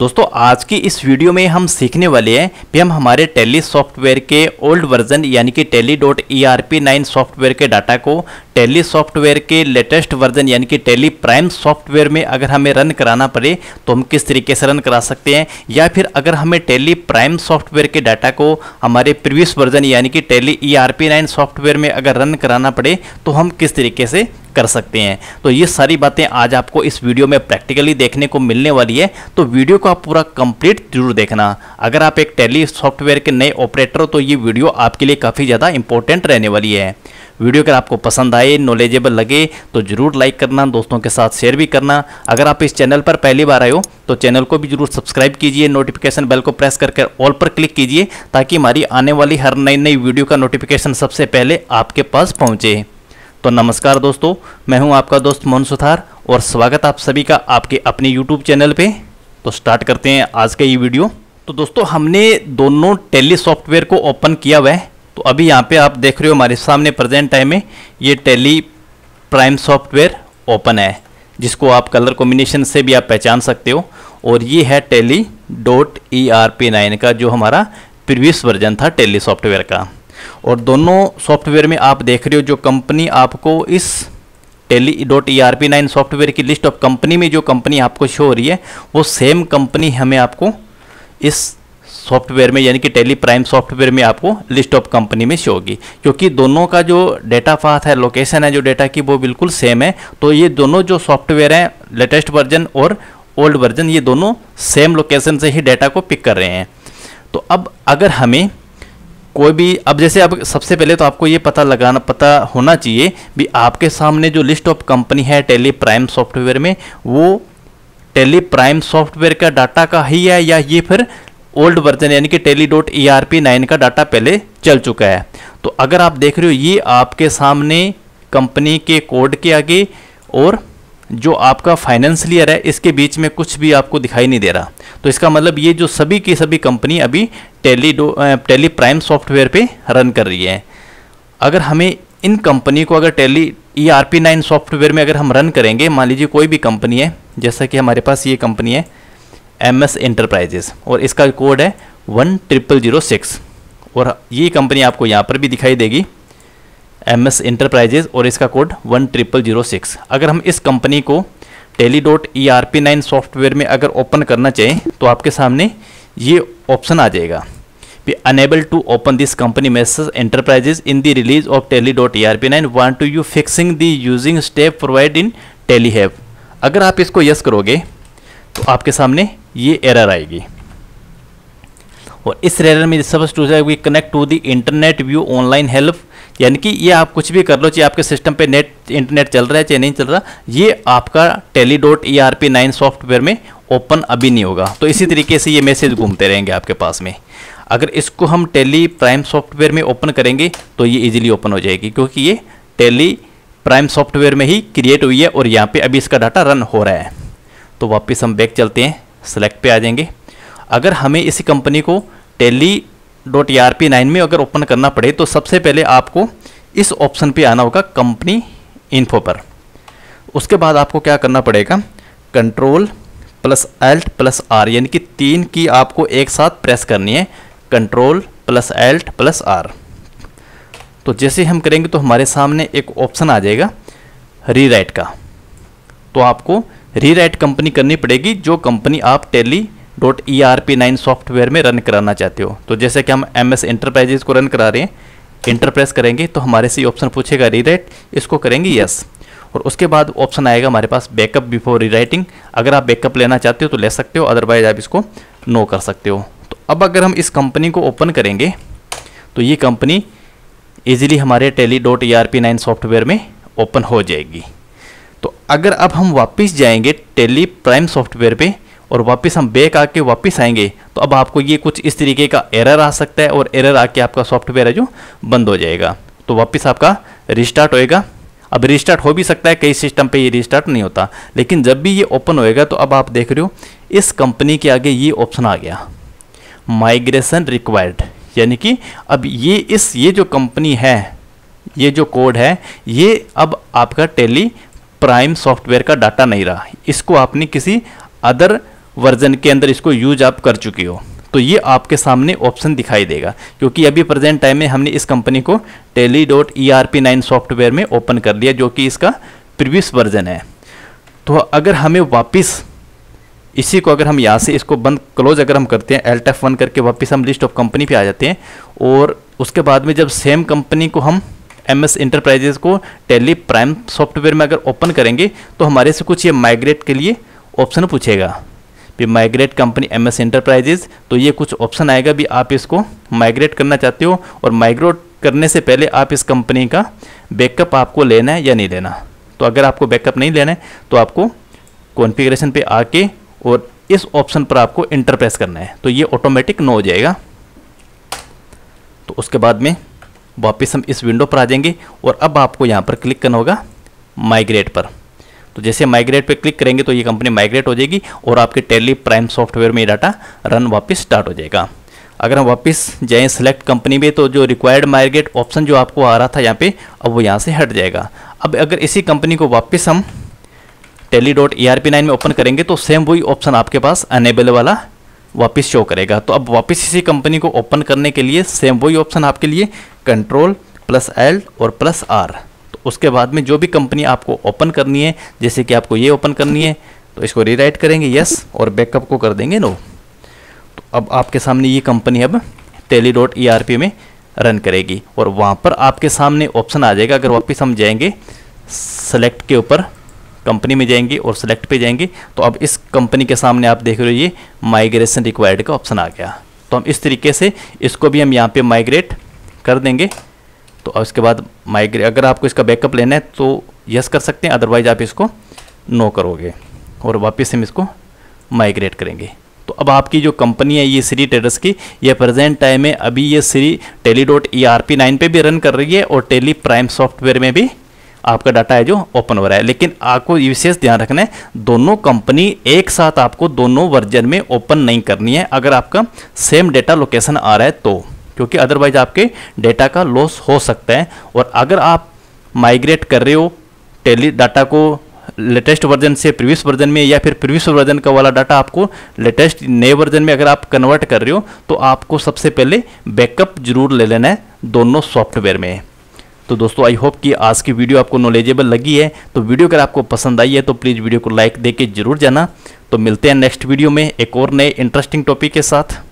दोस्तों आज की इस वीडियो में हम सीखने वाले हैं कि हम हमारे टेली सॉफ्टवेयर के ओल्ड वर्जन यानी कि Tally dot E R P nine software के डाटा को टेली सॉफ्टवेयर के लेटेस्ट वर्जन यानी कि टेली प्राइम सॉफ्टवेयर में अगर हमें रन कराना पड़े तो हम किस तरीके से रन करा सकते हैं या फिर अगर हमें टेली प्राइम सॉफ्टवेयर के डाटा को हमारे प्रीवियस वर्जन यानी कि Tally E R P nine software में अगर रन कराना पड़े तो हम किस तरीके से कर सकते हैं तो ये सारी बातें आज आपको इस वीडियो में प्रैक्टिकली देखने को मिलने वाली है तो वीडियो को आप पूरा कंप्लीट जरूर देखना अगर आप एक टेली सॉफ्टवेयर के नए ऑपरेटर हो तो ये वीडियो आपके लिए काफ़ी ज़्यादा इंपॉर्टेंट रहने वाली है वीडियो अगर आपको पसंद आए नॉलेजेबल लगे तो ज़रूर लाइक करना दोस्तों के साथ शेयर भी करना अगर आप इस चैनल पर पहली बार आए हो तो चैनल को भी जरूर सब्सक्राइब कीजिए नोटिफिकेशन बेल को प्रेस करके ऑल पर क्लिक कीजिए ताकि हमारी आने वाली हर नई नई वीडियो का नोटिफिकेशन सबसे पहले आपके पास पहुँचे तो नमस्कार दोस्तों मैं हूं आपका दोस्त मोहन सुथार और स्वागत आप सभी का आपके अपने यूट्यूब चैनल पे तो स्टार्ट करते हैं आज का ये वीडियो तो दोस्तों हमने दोनों टेली सॉफ्टवेयर को ओपन किया हुआ है तो अभी यहाँ पे आप देख रहे हो हमारे सामने प्रेजेंट टाइम में ये टेली प्राइम सॉफ्टवेयर ओपन है जिसको आप कलर कॉम्बिनेशन से भी आप पहचान सकते हो और ये है Tally dot E R P nine का जो हमारा प्रीवियस वर्जन था टेली सॉफ्टवेयर का और दोनों सॉफ्टवेयर में आप देख रहे हो जो कंपनी आपको इस Tally dot E R P nine software की लिस्ट ऑफ कंपनी में जो कंपनी आपको शो हो रही है वो सेम कंपनी हमें आपको इस सॉफ्टवेयर में यानी कि टेली प्राइम सॉफ्टवेयर में आपको लिस्ट ऑफ कंपनी में शो होगी क्योंकि दोनों का जो डेटा पाथ है लोकेशन है जो डेटा की वो बिल्कुल सेम है तो ये दोनों जो सॉफ्टवेयर हैं लेटेस्ट वर्जन और ओल्ड वर्जन ये दोनों सेम लोकेशन से ही डेटा को पिक कर रहे हैं तो अब अगर हमें कोई भी अब जैसे अब सबसे पहले तो आपको ये पता लगाना पता होना चाहिए भी आपके सामने जो लिस्ट ऑफ कंपनी है टेली प्राइम सॉफ्टवेयर में वो टेली प्राइम सॉफ्टवेयर का डाटा का ही है या ये फिर ओल्ड वर्जन यानी कि Tally dot E R P nine का डाटा पहले चल चुका है तो अगर आप देख रहे हो ये आपके सामने कंपनी के कोड के आगे और जो आपका फाइनेंस लियर है इसके बीच में कुछ भी आपको दिखाई नहीं दे रहा तो इसका मतलब ये जो सभी की सभी कंपनी अभी टेली डो टेली प्राइम सॉफ्टवेयर पे रन कर रही है अगर हमें इन कंपनी को अगर Tally E R P nine software में अगर हम रन करेंगे मान लीजिए कोई भी कंपनी है जैसा कि हमारे पास ये कंपनी है एम एस इंटरप्राइजेस और इसका कोड है वन ट्रिपल जीरो सिक्स और ये कंपनी आपको यहाँ पर भी दिखाई देगी एम एस इंटरप्राइजेज और इसका code one triple zero six अगर हम इस कंपनी को Tally dot E R P nine software में अगर ओपन करना चाहें तो आपके सामने ये ऑप्शन आ जाएगा we unable to open this message enterprises in the release of Tally dot E R P nine one to you fixing fixing using step provide in Tally have अगर आप इसको यस करोगे तो आपके सामने ये एरर आएगी और इस एरर में सबसे टू जाएगी connect to the internet view online help यानी कि ये आप कुछ भी कर लो चाहे आपके सिस्टम पे नेट इंटरनेट चल रहा है चाहे नहीं चल रहा ये आपका Tally dot E R P nine software में ओपन अभी नहीं होगा तो इसी तरीके से ये मैसेज घूमते रहेंगे आपके पास में अगर इसको हम टेली प्राइम सॉफ्टवेयर में ओपन करेंगे तो ये इजीली ओपन हो जाएगी क्योंकि ये टेली प्राइम सॉफ्टवेयर में ही क्रिएट हुई है और यहाँ पे अभी इसका डाटा रन हो रहा है तो वापस हम बैक चलते हैं सेलेक्ट पे आ जाएंगे अगर हमें इसी कंपनी को Tally dot E R nine में अगर ओपन करना पड़े तो सबसे पहले आपको इस ऑप्शन पे आना होगा कंपनी इन्फो पर उसके बाद आपको क्या करना पड़ेगा control plus alt plus R यानी कि तीन की आपको एक साथ प्रेस करनी है control plus alt plus R तो जैसे हम करेंगे तो हमारे सामने एक ऑप्शन आ जाएगा रीराइट का तो आपको रीराइट कंपनी करनी पड़ेगी जो कंपनी आप Tally dot E R P nine software में रन कराना चाहते हो तो जैसे कि हम एम एस इंटरप्राइजेज को रन करा रहे हैं इंटरप्रेस करेंगे तो हमारे से ऑप्शन पूछेगा रीराइट इसको करेंगे यस और उसके बाद ऑप्शन आएगा हमारे पास बैकअप बिफोर रीराइटिंग अगर आप बैकअप लेना चाहते हो तो ले सकते हो अदरवाइज आप इसको नो कर सकते हो तो अब अगर हम इस कंपनी को ओपन करेंगे तो ये कंपनी ईजिली हमारे Tally dot E R P nine software में ओपन हो जाएगी तो अगर अब हम वापस जाएंगे टेली प्राइम सॉफ्टवेयर पर और वापस हम बैक आके वापस आएंगे तो अब आपको ये कुछ इस तरीके का एरर आ सकता है और एरर आके आपका सॉफ्टवेयर है जो बंद हो जाएगा तो वापस आपका रिस्टार्ट होएगा अब रिस्टार्ट हो भी सकता है कई सिस्टम पे ये रिस्टार्ट नहीं होता लेकिन जब भी ये ओपन होएगा तो अब आप देख रहे हो इस कंपनी के आगे ये ऑप्शन आ गया माइग्रेशन रिक्वायर्ड यानी कि अब ये इस ये जो कंपनी है ये जो कोड है ये अब आपका टेली प्राइम सॉफ्टवेयर का डाटा नहीं रहा इसको आपने किसी अदर वर्जन के अंदर इसको यूज आप कर चुके हो तो ये आपके सामने ऑप्शन दिखाई देगा क्योंकि अभी प्रेजेंट टाइम में हमने इस कंपनी को Tally dot E R P nine software में ओपन कर लिया जो कि इसका प्रीवियस वर्जन है तो अगर हमें वापस इसी को अगर हम यहाँ से इसको बंद क्लोज अगर हम करते हैं एल्ट एफ वन करके वापस हम लिस्ट ऑफ कंपनी पे आ जाते हैं और उसके बाद में जब सेम कंपनी को हम एम एस इंटरप्राइजेज को टेली प्राइम सॉफ्टवेयर में अगर ओपन करेंगे तो हमारे से कुछ ये माइग्रेट के लिए ऑप्शन पूछेगा भी migrate company M S enterprises तो ये कुछ ऑप्शन आएगा भी आप इसको माइग्रेट करना चाहते हो और माइग्रेट करने से पहले आप इस कंपनी का बैकअप आपको लेना है या नहीं लेना तो अगर आपको बैकअप नहीं लेना है तो आपको कॉन्फ़िगरेशन पे आके और इस ऑप्शन पर आपको इंटरप्रेस करना है तो ये ऑटोमेटिक नो हो जाएगा तो उसके बाद में वापस हम इस विंडो पर आ जाएंगे और अब आपको यहाँ पर क्लिक करना होगा माइग्रेट पर तो जैसे माइग्रेट पे क्लिक करेंगे तो ये कंपनी माइग्रेट हो जाएगी और आपके टेली प्राइम सॉफ्टवेयर में ये डाटा रन वापस स्टार्ट हो जाएगा अगर हम वापस जाएँ सेलेक्ट कंपनी में तो जो रिक्वायर्ड माइग्रेट ऑप्शन जो आपको आ रहा था यहाँ पे अब वो यहाँ से हट जाएगा अब अगर इसी कंपनी को वापस हम Tally dot E R P nine में ओपन करेंगे तो सेम वही ऑप्शन आपके पास अनेबल वाला वापस शो करेगा तो अब वापस इसी कंपनी को ओपन करने के लिए सेम वही ऑप्शन आपके लिए कंट्रोल प्लस एल और प्लस आर उसके बाद में जो भी कंपनी आपको ओपन करनी है जैसे कि आपको ये ओपन करनी है तो इसको रीराइट करेंगे यस और बैकअप को कर देंगे नो तो अब आपके सामने ये कंपनी अब टेली डॉट ई में रन करेगी और वहाँ पर आपके सामने ऑप्शन आ जाएगा अगर वापस हम जाएंगे सेलेक्ट के ऊपर कंपनी में जाएंगे और सेलेक्ट पे जाएंगे तो अब इस कंपनी के सामने आप देख रहे हो ये माइग्रेशन रिक्वायर्ड का ऑप्शन आ गया तो हम इस तरीके से इसको भी हम यहाँ पे माइग्रेट कर देंगे तो अब इसके बाद माइग्रेट अगर आपको इसका बैकअप लेना है तो यस कर सकते हैं अदरवाइज आप इसको नो करोगे और वापस हम इसको माइग्रेट करेंगे तो अब आपकी जो कंपनी है ये श्री टेरस की ये प्रेजेंट टाइम में अभी ये श्री Tally dot E R P nine पर भी रन कर रही है और टेली प्राइम सॉफ्टवेयर में भी आपका डाटा है जो ओपन हो रहा है लेकिन आपको ये विशेष ध्यान रखना है दोनों कंपनी एक साथ आपको दोनों वर्जन में ओपन नहीं करनी है अगर आपका सेम डेटा लोकेशन आ रहा है तो क्योंकि अदरवाइज आपके डेटा का लॉस हो सकता है और अगर आप माइग्रेट कर रहे हो टेली डाटा को लेटेस्ट वर्जन से प्रीवियस वर्जन में या फिर प्रीवियस वर्जन का वाला डाटा आपको लेटेस्ट नए वर्जन में अगर आप कन्वर्ट कर रहे हो तो आपको सबसे पहले बैकअप जरूर ले लेना है दोनों सॉफ्टवेयर में तो दोस्तों आई होप कि आज की वीडियो आपको नॉलेजेबल लगी है तो वीडियो अगर आपको पसंद आई है तो प्लीज़ वीडियो को लाइक दे के जरूर जाना तो मिलते हैं नेक्स्ट वीडियो में एक और नए इंटरेस्टिंग टॉपिक के साथ